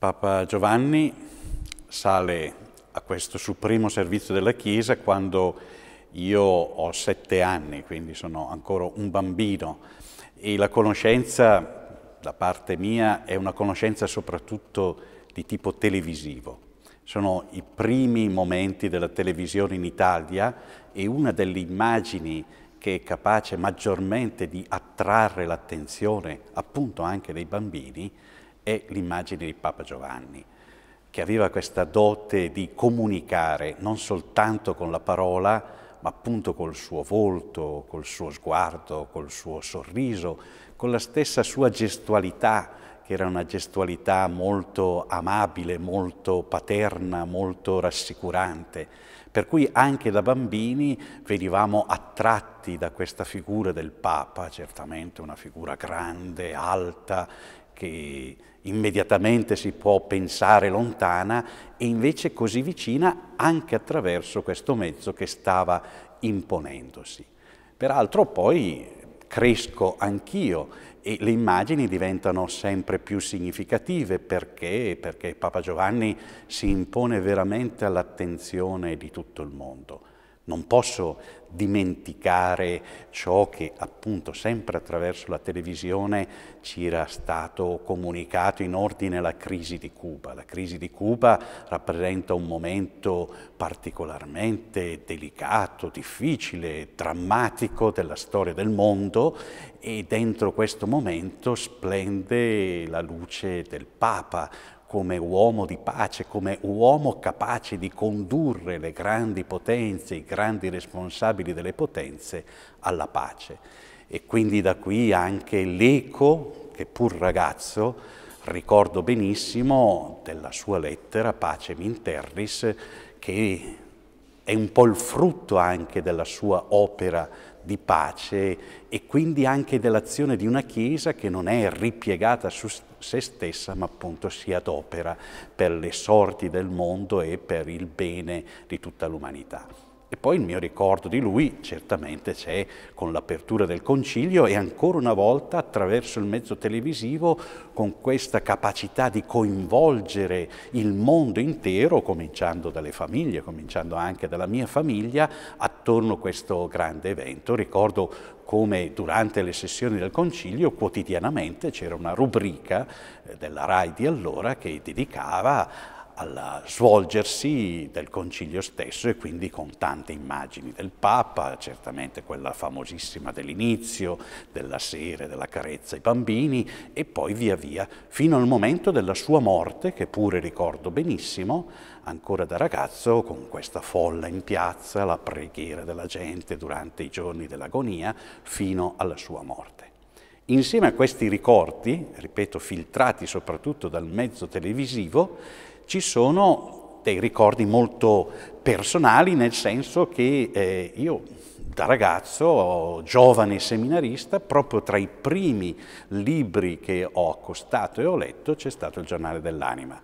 Papa Giovanni sale a questo supremo servizio della Chiesa quando io ho sette anni, quindi sono ancora un bambino e la conoscenza da parte mia è una conoscenza soprattutto di tipo televisivo. Sono i primi momenti della televisione in Italia e una delle immagini che è capace maggiormente di attrarre l'attenzione appunto anche dei bambini è l'immagine di Papa Giovanni, che aveva questa dote di comunicare non soltanto con la parola, ma appunto col suo volto, col suo sguardo, col suo sorriso, con la stessa sua gestualità, che era una gestualità molto amabile, molto paterna, molto rassicurante. Per cui anche da bambini venivamo attratti da questa figura del Papa, certamente una figura grande, alta, che immediatamente si può pensare lontana e invece così vicina anche attraverso questo mezzo che stava imponendosi. Peraltro poi cresco anch'io e le immagini diventano sempre più significative perché, perché Papa Giovanni si impone veramente all'attenzione di tutto il mondo non posso dimenticare ciò che appunto sempre attraverso la televisione ci era stato comunicato in ordine alla crisi di Cuba. La crisi di Cuba rappresenta un momento particolarmente delicato, difficile, drammatico della storia del mondo e dentro questo momento splende la luce del Papa, come uomo di pace, come uomo capace di condurre le grandi potenze, i grandi responsabili delle potenze alla pace. E quindi da qui anche l'eco, che pur ragazzo, ricordo benissimo della sua lettera Pace Minterris, che è un po' il frutto anche della sua opera di pace e quindi anche dell'azione di una Chiesa che non è ripiegata su se stessa, ma appunto si adopera per le sorti del mondo e per il bene di tutta l'umanità. E poi il mio ricordo di lui certamente c'è con l'apertura del concilio e ancora una volta attraverso il mezzo televisivo con questa capacità di coinvolgere il mondo intero, cominciando dalle famiglie, cominciando anche dalla mia famiglia, attorno a questo grande evento. Ricordo come durante le sessioni del concilio quotidianamente c'era una rubrica eh, della RAI di allora che dedicava al svolgersi del concilio stesso e quindi con tante immagini del Papa, certamente quella famosissima dell'inizio, della sera, della carezza ai bambini e poi via via fino al momento della sua morte che pure ricordo benissimo, ancora da ragazzo con questa folla in piazza, la preghiera della gente durante i giorni dell'agonia fino alla sua morte. Insieme a questi ricordi, ripeto, filtrati soprattutto dal mezzo televisivo, ci sono dei ricordi molto personali nel senso che eh, io da ragazzo, giovane seminarista, proprio tra i primi libri che ho accostato e ho letto c'è stato il giornale dell'anima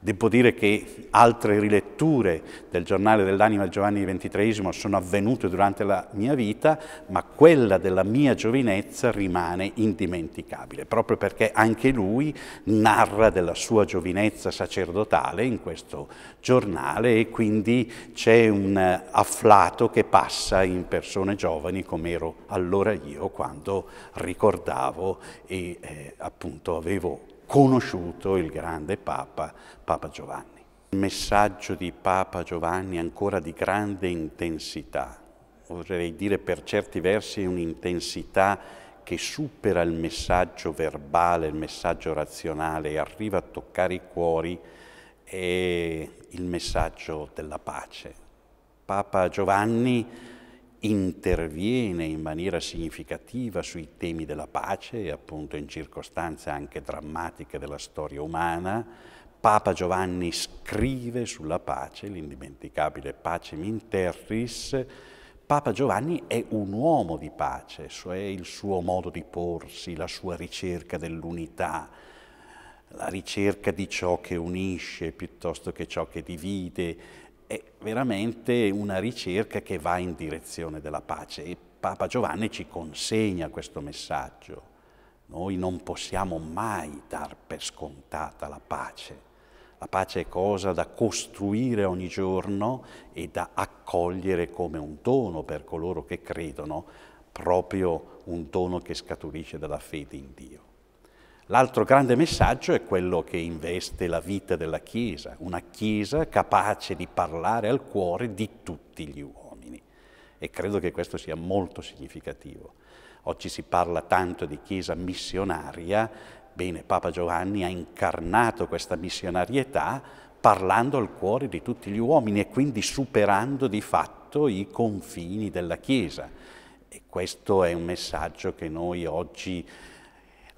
Devo dire che altre riletture del giornale dell'anima di Giovanni XXIII sono avvenute durante la mia vita, ma quella della mia giovinezza rimane indimenticabile, proprio perché anche lui narra della sua giovinezza sacerdotale in questo giornale e quindi c'è un afflato che passa in persone giovani come ero allora io quando ricordavo e eh, appunto avevo conosciuto il grande Papa, Papa Giovanni. Il messaggio di Papa Giovanni è ancora di grande intensità, vorrei dire per certi versi un'intensità che supera il messaggio verbale, il messaggio razionale e arriva a toccare i cuori è il messaggio della pace. Papa Giovanni interviene in maniera significativa sui temi della pace, appunto in circostanze anche drammatiche della storia umana. Papa Giovanni scrive sulla pace, l'indimenticabile Pace Minterris. Papa Giovanni è un uomo di pace, cioè il suo modo di porsi, la sua ricerca dell'unità, la ricerca di ciò che unisce piuttosto che ciò che divide, è veramente una ricerca che va in direzione della pace e Papa Giovanni ci consegna questo messaggio. Noi non possiamo mai dar per scontata la pace. La pace è cosa da costruire ogni giorno e da accogliere come un dono per coloro che credono, proprio un dono che scaturisce dalla fede in Dio. L'altro grande messaggio è quello che investe la vita della Chiesa, una Chiesa capace di parlare al cuore di tutti gli uomini. E credo che questo sia molto significativo. Oggi si parla tanto di Chiesa missionaria, bene, Papa Giovanni ha incarnato questa missionarietà parlando al cuore di tutti gli uomini e quindi superando di fatto i confini della Chiesa. E questo è un messaggio che noi oggi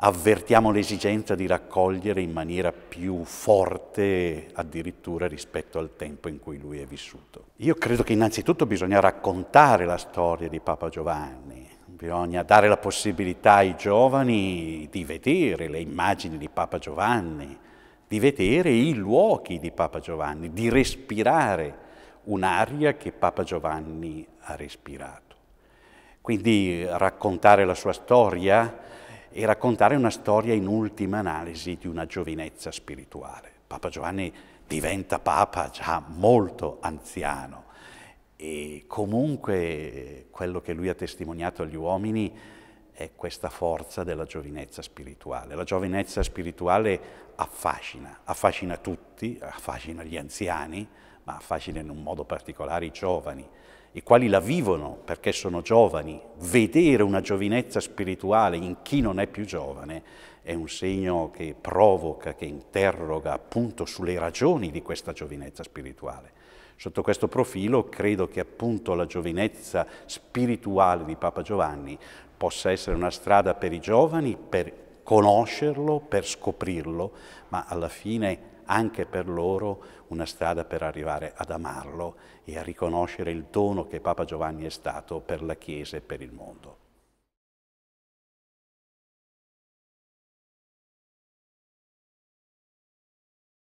avvertiamo l'esigenza di raccogliere in maniera più forte addirittura rispetto al tempo in cui lui è vissuto. Io credo che innanzitutto bisogna raccontare la storia di Papa Giovanni, bisogna dare la possibilità ai giovani di vedere le immagini di Papa Giovanni, di vedere i luoghi di Papa Giovanni, di respirare un'aria che Papa Giovanni ha respirato. Quindi raccontare la sua storia, e raccontare una storia in ultima analisi di una giovinezza spirituale. Papa Giovanni diventa Papa già molto anziano e comunque quello che lui ha testimoniato agli uomini è questa forza della giovinezza spirituale. La giovinezza spirituale affascina, affascina tutti, affascina gli anziani, ma affascina in un modo particolare i giovani i quali la vivono perché sono giovani, vedere una giovinezza spirituale in chi non è più giovane è un segno che provoca, che interroga appunto sulle ragioni di questa giovinezza spirituale. Sotto questo profilo credo che appunto la giovinezza spirituale di Papa Giovanni possa essere una strada per i giovani per conoscerlo, per scoprirlo, ma alla fine anche per loro una strada per arrivare ad amarlo e a riconoscere il dono che Papa Giovanni è stato per la Chiesa e per il mondo.